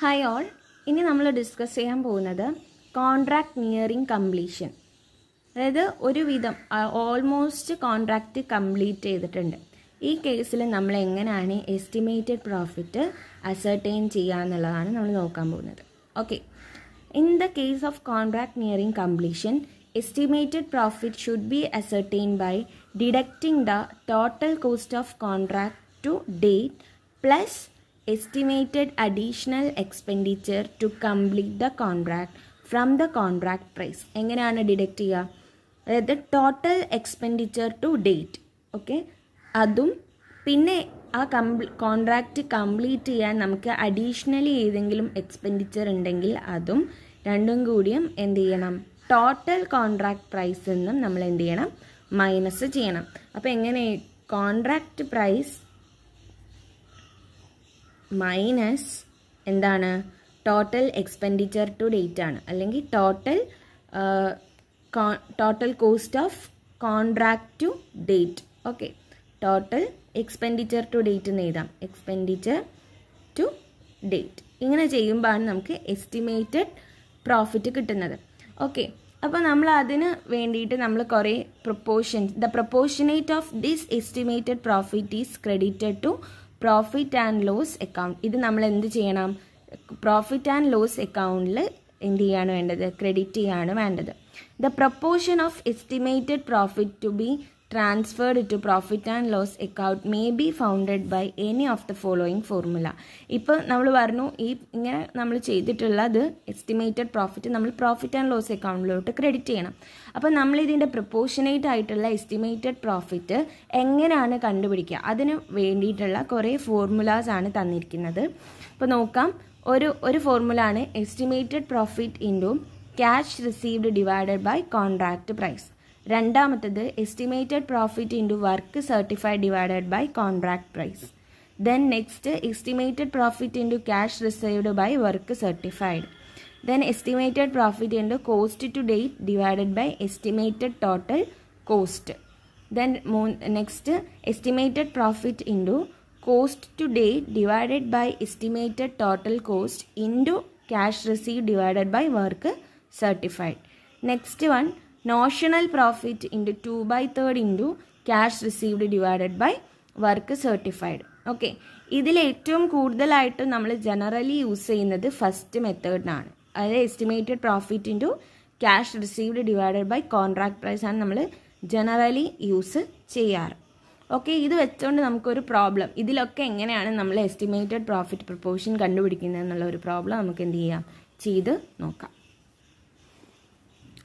hi all ഇനി നമ്മൾ discuss ചെയ്യാൻ പോകുന്നത് കോൺട്രാക്ട് നിയറിങ് കംപ്ലീഷൻ അതായത് ഒരുവിധം ഓൾമോസ്റ്റ് കോൺട്രാക്റ്റ് കംപ്ലീറ്റ് ചെയ്തിട്ടുണ്ട് ഈ കേസിൽ നമ്മൾ എങ്ങനെയാണ് എസ്റ്റിമേറ്റഡ് പ്രോഫിറ്റ് അസർട്ടെയിൻ ചെയ്യുക എന്നുള്ളതാണ് നമ്മൾ നോക്കാൻ പോകുന്നത് okay in the case of contract nearing completion estimated profit should be ascertained by deducting the total cost of contract to date plus estimated additional expenditure to complete the contract from the contract price എങ്ങനെയാണ് deduct ചെയ്യുക അതായത് total expenditure to date okay അതും പിന്നെ ആ കംപ്ലീ contract complete ചെയ്യാൻ നമുക്ക് additionally ഏതെങ്കിലും expenditure ഉണ്ടെങ്കിൽ അതും രണ്ടും കൂടിയും എന്ത് ചെയ്യണം ടോട്ടൽ കോൺട്രാക്ട് പ്രൈസിൽ നിന്നും നമ്മൾ എന്ത് ചെയ്യണം മൈനസ് ചെയ്യണം അപ്പോൾ എങ്ങനെ കോൺട്രാക്റ്റ് പ്രൈസ് മൈനസ് എന്താണ് ടോട്ടൽ എക്സ്പെൻഡിച്ചർ ടു ഡേറ്റ് ആണ് അല്ലെങ്കിൽ total total cost of contract to date okay total expenditure to date എന്ന് എഴുതാം എക്സ്പെൻഡിച്ചർ ടു ഡേറ്റ് ഇങ്ങനെ ചെയ്യുമ്പോഴാണ് നമുക്ക് എസ്റ്റിമേറ്റഡ് പ്രോഫിറ്റ് കിട്ടുന്നത് ഓക്കെ അപ്പോൾ നമ്മൾ അതിന് വേണ്ടിയിട്ട് നമ്മൾ കുറേ proportion the proportionate of this estimated profit is credited to profit and loss account ഇത് നമ്മൾ എന്ത് ചെയ്യണം പ്രോഫിറ്റ് ആൻഡ് ലോസ് അക്കൗണ്ടിൽ എന്ത് ചെയ്യാണ് വേണ്ടത് ക്രെഡിറ്റ് ചെയ്യാണ് വേണ്ടത് the proportion of estimated profit to be transferred to profit and loss account may be founded by any of the following formula ഇപ്പോൾ നമ്മൾ പറഞ്ഞു ഈ ഇങ്ങനെ നമ്മൾ ചെയ്തിട്ടുള്ളത് എസ്റ്റിമേറ്റഡ് പ്രോഫിറ്റ് നമ്മൾ പ്രോഫിറ്റ് ആൻഡ് ലോസ് അക്കൗണ്ടിലോട്ട് ക്രെഡിറ്റ് ചെയ്യണം അപ്പോൾ നമ്മൾ ഇതിൻ്റെ പ്രപ്പോർഷനേറ്റ് ആയിട്ടുള്ള എസ്റ്റിമേറ്റഡ് പ്രോഫിറ്റ് എങ്ങനെയാണ് കണ്ടുപിടിക്കുക അതിന് വേണ്ടിയിട്ടുള്ള കുറേ ഫോർമുലാസ് ആണ് തന്നിരിക്കുന്നത് ഇപ്പോൾ നോക്കാം ഒരു ഒരു ഫോർമുല ആണ് estimated profit into cash received divided by contract price രണ്ടാമത്തത് estimated profit into work certified divided by contract price then next estimated profit into cash received by work certified then estimated profit into cost to date divided by estimated total cost then മൂ next estimated profit into cost to date divided by estimated total cost into cash receive divided by work certified next one notional profit into two by third into cash received divided by work certified okay ഇതിലേറ്റവും കൂടുതലായിട്ടും നമ്മൾ generally use ചെയ്യുന്നത് first മെത്തേഡിനാണ് അതായത് estimated profit into cash received divided by contract price ആണ് നമ്മൾ generally use ചെയ്യാറ് okay ഇത് വെച്ചുകൊണ്ട് നമുക്കൊരു പ്രോബ്ലം ഇതിലൊക്കെ എങ്ങനെയാണ് നമ്മൾ എസ്റ്റിമേറ്റഡ് പ്രോഫിറ്റ് പ്രൊപ്പോർഷൻ കണ്ടുപിടിക്കുന്നത് എന്നുള്ള ഒരു പ്രോബ്ലം നമുക്ക് എന്ത് ചെയ്യാം ചെയ്ത് നോക്കാം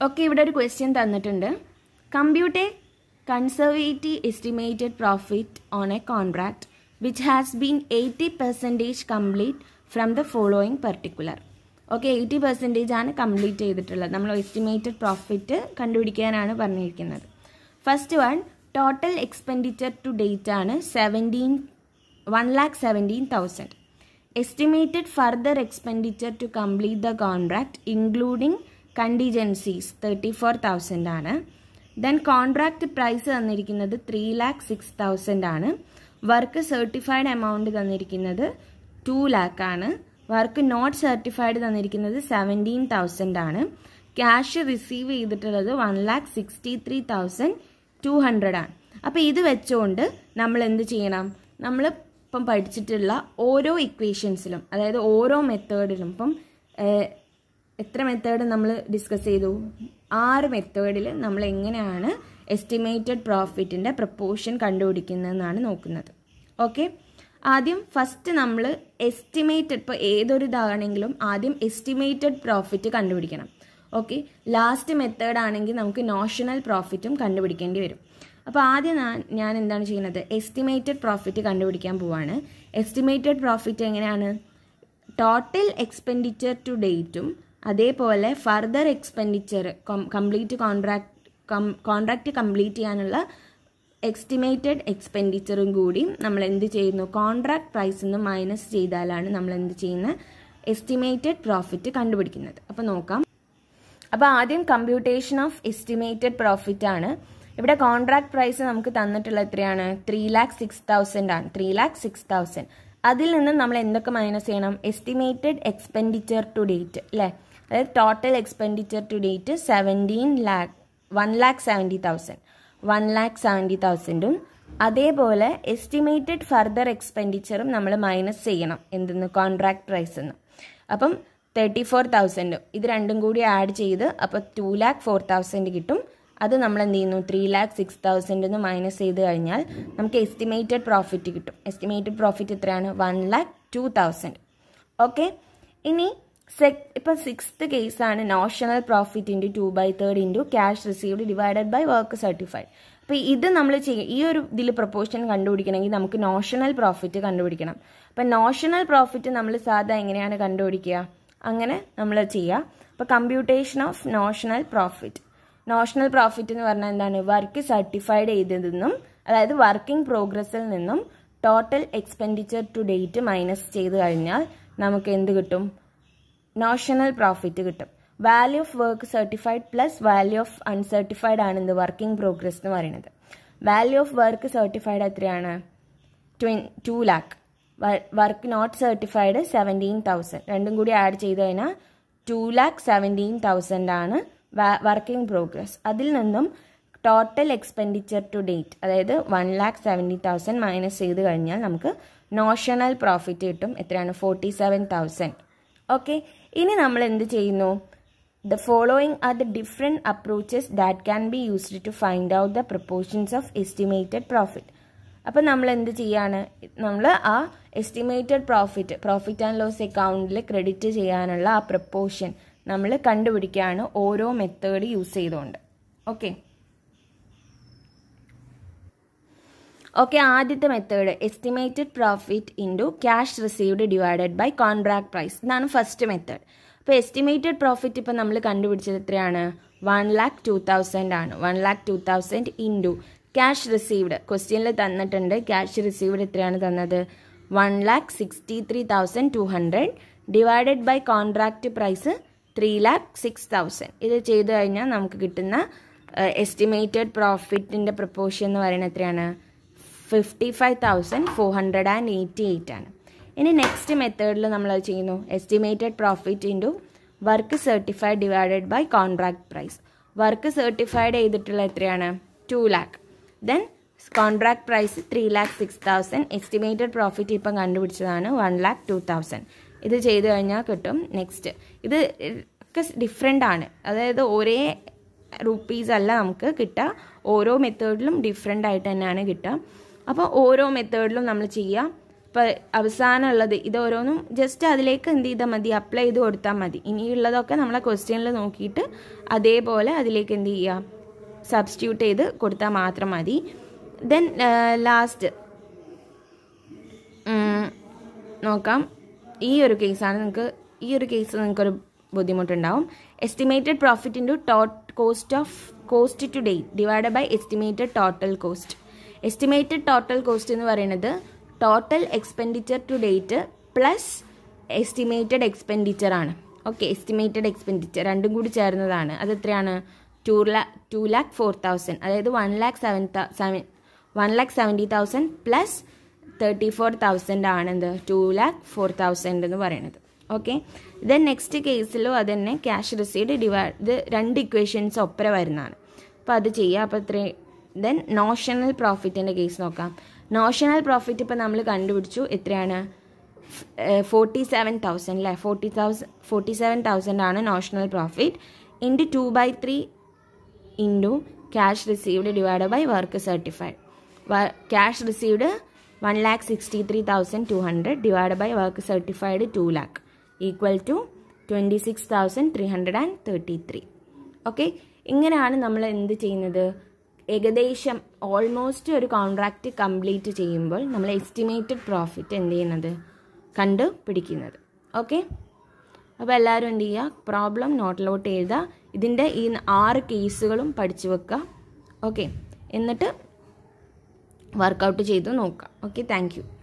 ഓക്കെ ഇവിടെ ഒരു ക്വസ്റ്റ്യൻ തന്നിട്ടുണ്ട് computer conservative estimated profit on a contract which has been eighty percentage complete from the following particular okay eighty percentage ആണ് കംപ്ലീറ്റ് ചെയ്തിട്ടുള്ളത് നമ്മൾ എസ്റ്റിമേറ്റഡ് പ്രോഫിറ്റ് കണ്ടുപിടിക്കാനാണ് പറഞ്ഞിരിക്കുന്നത് first one total expenditure to date ആണ് seventeen one lakh seventeen thousand estimated further expenditure to complete the contract including contingencies thirty four thousand ആണ് then contract price തന്നിരിക്കുന്നത് three lakh six thousand ആണ് work certified amount തന്നിരിക്കുന്നത് to lakh ആണ് work not certified തന്നിരിക്കുന്നത് seventeen thousand ആണ് cash receive ചെയ്തിട്ടുള്ളത് one lakh sixty three thousand two hundred ആണ് അപ്പോൾ ഇത് വെച്ചുകൊണ്ട് നമ്മൾ എന്ത് ചെയ്യണം നമ്മൾ ഇപ്പം പഠിച്ചിട്ടുള്ള ഓരോ ഇക്വേഷൻസിലും അതായത് ഓരോ മെത്തേഡിലും ഇപ്പം എത്ര മെത്തേഡ് നമ്മൾ ഡിസ്കസ് ചെയ്തു ആറ് മെത്തേഡിൽ നമ്മൾ എങ്ങനെയാണ് എസ്റ്റിമേറ്റഡ് പ്രോഫിറ്റിൻ്റെ പ്രപ്പോർഷൻ കണ്ടുപിടിക്കുന്നതെന്നാണ് നോക്കുന്നത് ഓക്കെ ആദ്യം ഫസ്റ്റ് നമ്മൾ എസ്റ്റിമേറ്റഡ് ഇപ്പോൾ ഏതൊരു ഇതാണെങ്കിലും ആദ്യം എസ്റ്റിമേറ്റഡ് പ്രോഫിറ്റ് കണ്ടുപിടിക്കണം ഓക്കെ ലാസ്റ്റ് മെത്തേഡ് ആണെങ്കിൽ നമുക്ക് നോഷണൽ പ്രോഫിറ്റും കണ്ടുപിടിക്കേണ്ടി വരും അപ്പോൾ ആദ്യം ഞാൻ എന്താണ് ചെയ്യുന്നത് എസ്റ്റിമേറ്റഡ് പ്രോഫിറ്റ് കണ്ടുപിടിക്കാൻ പോവാണ് എസ്റ്റിമേറ്റഡ് പ്രോഫിറ്റ് എങ്ങനെയാണ് ടോട്ടൽ എക്സ്പെൻഡിച്ചർ ടു ഡേറ്റും അതേപോലെ further expenditure complete contract contract complete ചെയ്യാനുള്ള എക്സ്റ്റിമേറ്റഡ് എക്സ്പെൻഡിച്ചറും കൂടി നമ്മൾ എന്ത് ചെയ്യുന്നു കോൺട്രാക്ട് പ്രൈസിൽ നിന്ന് മൈനസ് ചെയ്താലാണ് നമ്മൾ എന്ത് ചെയ്യുന്ന എസ്റ്റിമേറ്റഡ് പ്രോഫിറ്റ് കണ്ടുപിടിക്കുന്നത് അപ്പോൾ നോക്കാം അപ്പോൾ ആദ്യം കമ്പ്യൂട്ടേഷൻ ഓഫ് എസ്റ്റിമേറ്റഡ് പ്രോഫിറ്റ് ആണ് ഇവിടെ കോൺട്രാക്ട് പ്രൈസ് നമുക്ക് തന്നിട്ടുള്ള എത്രയാണ് ത്രീ ലാക്ക് സിക്സ് തൗസൻഡ് ആണ് ത്രീ ലാക്ക് സിക്സ് തൗസൻഡ് അതിൽ നിന്ന് നമ്മൾ എന്തൊക്കെ മൈനസ് ചെയ്യണം എസ്റ്റിമേറ്റഡ് എക്സ്പെൻഡിച്ചർ ടു ഡേറ്റ് അല്ലേ അതായത് total expenditure to date seventeen lakh one lakh seventy thousand one lakh seventy തൗസൻഡും അതേപോലെ എസ്റ്റിമേറ്റഡ് ഫർദർ എക്സ്പെൻഡിച്ചറും നമ്മൾ മൈനസ് ചെയ്യണം എന്തെന്ന് കോൺട്രാക്ട് പ്രൈസ് എന്ന് അപ്പം തേർട്ടി ഫോർ തൗസൻഡും ഇത് രണ്ടും കൂടി ആഡ് ചെയ്ത് അപ്പോൾ ടു ലാക്ക് ഫോർ തൗസൻഡ് കിട്ടും അത് നമ്മൾ എന്ത് ചെയ്യുന്നു ത്രീ ലാക്ക് സിക്സ് തൗസൻഡ് എന്ന് മൈനസ് ചെയ്ത് കഴിഞ്ഞാൽ നമുക്ക് എസ്റ്റിമേറ്റഡ് പ്രോഫിറ്റ് കിട്ടും എസ്റ്റിമേറ്റഡ് പ്രോഫിറ്റ് എത്രയാണ് one lakh two thousand okay ഇനി സെക് ഇപ്പം സിക്സ്ത് കേസാണ് notional into two by third into cash received divided by work certified അപ്പോൾ ഇത് നമ്മൾ ചെയ്യുക ഈ ഒരു ഇതിൽ പ്രൊപ്പോർഷൻ കണ്ടുപിടിക്കണമെങ്കിൽ നമുക്ക് നോഷണൽ പ്രോഫിറ്റ് കണ്ടുപിടിക്കണം അപ്പം നോഷണൽ പ്രോഫിറ്റ് നമ്മൾ സാധാ എങ്ങനെയാണ് കണ്ടുപിടിക്കുക അങ്ങനെ നമ്മൾ ചെയ്യുക അപ്പോൾ computation of notional profit notional profit എന്ന് പറഞ്ഞാൽ എന്താണ് വർക്ക് സർട്ടിഫൈഡ് ചെയ്തതെന്നും അതായത് വർക്കിംഗ് പ്രോഗ്രസ്സിൽ നിന്നും total expenditure to date minus ചെയ്ത് കഴിഞ്ഞാൽ നമുക്ക് എന്ത് കിട്ടും നോഷണൽ പ്രോഫിറ്റ് കിട്ടും value of work certified plus value of uncertified ആണ് എന്ത് വർക്കിംഗ് പ്രോഗ്രസ് എന്ന് പറയുന്നത് വാല്യൂ ഓഫ് വർക്ക് സർട്ടിഫൈഡ് എത്രയാണ് ട്വൻ two lakh work not certified seventeen thousand രണ്ടും കൂടി ആഡ് ചെയ്ത് കഴിഞ്ഞാൽ ടു ലാക്ക് സെവൻറ്റീൻ തൗസൻഡ് ആണ് വർക്കിംഗ് പ്രോഗ്രസ് അതിൽ നിന്നും ടോട്ടൽ എക്സ്പെൻഡിച്ചർ ടു ഡേറ്റ് അതായത് one lakh seventy thousand minus ചെയ്ത് കഴിഞ്ഞാൽ നമുക്ക് നോഷണൽ പ്രോഫിറ്റ് കിട്ടും എത്രയാണ് ഫോർട്ടി സെവൻ തൗസൻഡ് ഓക്കെ ഇനി നമ്മൾ എന്ത് ചെയ്യുന്നു the following are the different approaches that can be used to find out the proportions of estimated profit അപ്പം നമ്മൾ എന്ത് ചെയ്യാണ് നമ്മൾ ആ estimated profit profit and loss അക്കൗണ്ടിൽ ക്രെഡിറ്റ് ചെയ്യാനുള്ള ആ പ്രപ്പോർഷൻ നമ്മൾ കണ്ടുപിടിക്കുകയാണ് ഓരോ മെത്തേഡ് യൂസ് ചെയ്തുകൊണ്ട് ഓക്കെ ഓക്കെ ആദ്യത്തെ method estimated profit into cash received divided by contract price ഇതാണ് ഫസ്റ്റ് മെത്തേഡ് അപ്പോൾ എസ്റ്റിമേറ്റഡ് പ്രോഫിറ്റ് ഇപ്പോൾ നമ്മൾ കണ്ടുപിടിച്ചത് എത്രയാണ് വൺ ലാക്ക് ടു തൗസൻഡ് ആണ് one lakh two thousand into cash received ക്വസ്റ്റ്യനിൽ തന്നിട്ടുണ്ട് ക്യാഷ് റിസീവ്ഡ് എത്രയാണ് തന്നത് one lakh sixty three thousand two hundred divided by contract price three lakh six thousand ഇത് ചെയ്തു കഴിഞ്ഞാൽ നമുക്ക് കിട്ടുന്ന എസ്റ്റിമേറ്റഡ് പ്രോഫിറ്റിൻ്റെ പ്രപ്പോഷൻ എന്ന് പറയുന്നത് എത്രയാണ് fifty five thousand four hundred and eighty eight ആണ് ഇനി നെക്സ്റ്റ് മെത്തേഡിൽ നമ്മൾ ചെയ്യുന്നു estimated profit into work certified divided by contract price work certified ചെയ്തിട്ടുള്ള എത്രയാണ് two lakh then contract price three lakh six thousand estimated profit ഇപ്പം കണ്ടുപിടിച്ചതാണ് വൺ ലാക്ക് ടു തൗസൻഡ് ഇത് ചെയ്തു കഴിഞ്ഞാൽ കിട്ടും നെക്സ്റ്റ് ഇത് ഒക്കെ ഡിഫറെൻ്റ് ആണ് അതായത് ഒരേ റുപ്പീസ് അല്ല നമുക്ക് കിട്ടുക ഓരോ മെത്തേഡിലും ഡിഫറെൻ്റ് ആയിട്ട് തന്നെയാണ് കിട്ടുക അപ്പോൾ ഓരോ മെത്തേഡിലും നമ്മൾ ചെയ്യാം ഇപ്പം അവസാനമുള്ളത് ഇത് ഓരോന്നും ജസ്റ്റ് അതിലേക്ക് എന്ത് ചെയ്താൽ മതി അപ്ലൈ ചെയ്ത് കൊടുത്താൽ മതി ഇനിയുള്ളതൊക്കെ നമ്മളെ ക്വസ്റ്റ്യനിൽ നോക്കിയിട്ട് അതേപോലെ അതിലേക്ക് എന്ത് ചെയ്യുക സബ്സ്റ്റിറ്റ്യൂട്ട് ചെയ്ത് കൊടുത്താൽ മാത്രം മതി ദെൻ ലാസ്റ്റ് നോക്കാം ഈ ഒരു കേസാണ് നിങ്ങൾക്ക് ഈ ഒരു കേസ് നിങ്ങൾക്കൊരു ബുദ്ധിമുട്ടുണ്ടാവും estimated profit into to cost of cost to date divide by estimated total cost estimated total cost എന്ന് പറയുന്നത് total expenditure to date plus estimated expenditure ആണ് ഓക്കെ എസ്റ്റിമേറ്റഡ് എക്സ്പെൻഡിച്ചർ രണ്ടും കൂടി ചേർന്നതാണ് അത് എത്രയാണ് ടു ലാ ടു ലാക്ക് ഫോർ തൗസൻഡ് അതായത് one lakh seven seven one lakh seventy thousand plus thirty four thousand ആണ് ടു ലാക്ക് ഫോർ തൗസൻഡ് എന്ന് പറയുന്നത് ഓക്കെ ദെൻ നെക്സ്റ്റ് കേസിലും അത് തന്നെ ക്യാഷ് റിസീഡ് ഡിവൈഡ് ഇത് രണ്ട് ഇക്വേഷൻസ് ഒപ്പര വരുന്നതാണ് അപ്പോൾ അത് ചെയ്യുക അപ്പോൾ ഇത്രയും ദെൻ നോഷണൽ പ്രോഫിറ്റിൻ്റെ കേസ് നോക്കാം നോഷണൽ പ്രോഫിറ്റ് ഇപ്പോൾ നമ്മൾ കണ്ടുപിടിച്ചു എത്രയാണ് ഫോർട്ടി സെവൻ തൗസൻഡ് അല്ലേ forty thousand forty seven thousand ആണ് notional profit into two by three into cash received divide by work certified വ cash received one lakh sixty three thousand two hundred divide by work certified two lakh equal to twenty six thousand three hundred and thirty three okay ഇങ്ങനെയാണ് നമ്മൾ എന്ത് ചെയ്യുന്നത് ഏകദേശം almost ഒരു contract complete ചെയ്യുമ്പോൾ നമ്മൾ estimated profit എന്ത് ചെയ്യുന്നത് കണ്ടു പിടിക്കുന്നത് ഓക്കെ അപ്പോൾ എല്ലാവരും എന്ത് ചെയ്യുക പ്രോബ്ലം നോട്ടിലോട്ട് എഴുതുക ഇതിൻ്റെ ഈ ആറ് കേസുകളും പഠിച്ചു വെക്കുക ഓക്കെ എന്നിട്ട് വർക്കൗട്ട് ചെയ്ത് നോക്കുക ഓക്കെ താങ്ക്